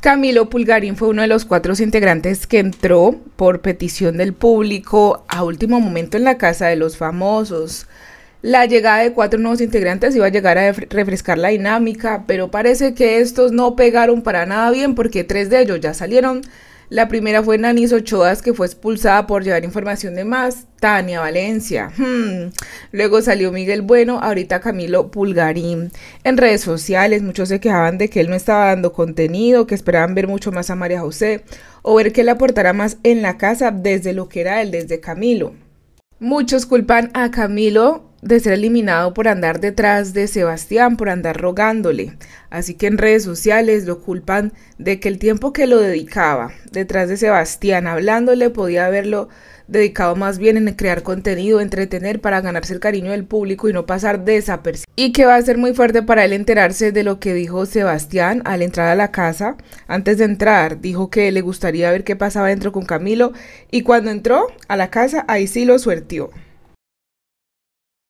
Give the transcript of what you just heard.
Camilo Pulgarín fue uno de los cuatro integrantes que entró por petición del público a último momento en la casa de los famosos. La llegada de cuatro nuevos integrantes iba a llegar a refrescar la dinámica, pero parece que estos no pegaron para nada bien porque tres de ellos ya salieron la primera fue Nanis Ochoas, que fue expulsada por llevar información de más. Tania Valencia. Hmm. Luego salió Miguel Bueno, ahorita Camilo Pulgarín. En redes sociales muchos se quejaban de que él no estaba dando contenido, que esperaban ver mucho más a María José o ver que él aportara más en la casa desde lo que era él, desde Camilo. Muchos culpan a Camilo de ser eliminado por andar detrás de Sebastián, por andar rogándole. Así que en redes sociales lo culpan de que el tiempo que lo dedicaba detrás de Sebastián hablándole podía haberlo dedicado más bien en crear contenido, entretener para ganarse el cariño del público y no pasar desapercibido. Y que va a ser muy fuerte para él enterarse de lo que dijo Sebastián al entrar a la casa. Antes de entrar dijo que le gustaría ver qué pasaba dentro con Camilo y cuando entró a la casa ahí sí lo suertió.